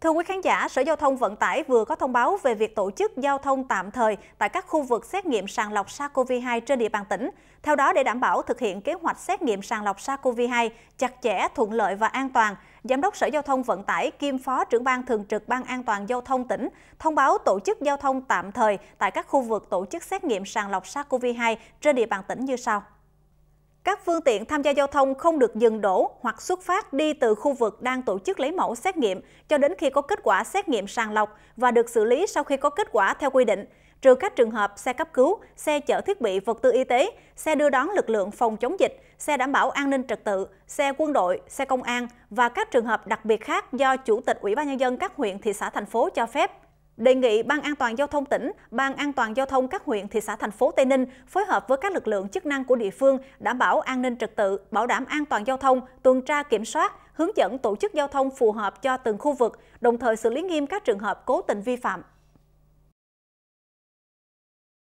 Thưa quý khán giả, Sở Giao thông Vận tải vừa có thông báo về việc tổ chức giao thông tạm thời tại các khu vực xét nghiệm sàng lọc SARS-CoV-2 trên địa bàn tỉnh. Theo đó, để đảm bảo thực hiện kế hoạch xét nghiệm sàng lọc SARS-CoV-2 chặt chẽ, thuận lợi và an toàn, Giám đốc Sở Giao thông Vận tải kiêm Phó trưởng ban thường trực Ban An toàn Giao thông tỉnh thông báo tổ chức giao thông tạm thời tại các khu vực tổ chức xét nghiệm sàng lọc SARS-CoV-2 trên địa bàn tỉnh như sau. Các phương tiện tham gia giao thông không được dừng đổ hoặc xuất phát đi từ khu vực đang tổ chức lấy mẫu xét nghiệm cho đến khi có kết quả xét nghiệm sàng lọc và được xử lý sau khi có kết quả theo quy định, trừ các trường hợp xe cấp cứu, xe chở thiết bị vật tư y tế, xe đưa đón lực lượng phòng chống dịch, xe đảm bảo an ninh trật tự, xe quân đội, xe công an và các trường hợp đặc biệt khác do Chủ tịch Ủy ban Nhân dân các huyện, thị xã, thành phố cho phép đề nghị Ban An toàn Giao thông tỉnh, Ban An toàn Giao thông các huyện, thị xã, thành phố Tây Ninh phối hợp với các lực lượng chức năng của địa phương đảm bảo an ninh trật tự, bảo đảm an toàn giao thông, tuần tra kiểm soát, hướng dẫn tổ chức giao thông phù hợp cho từng khu vực, đồng thời xử lý nghiêm các trường hợp cố tình vi phạm.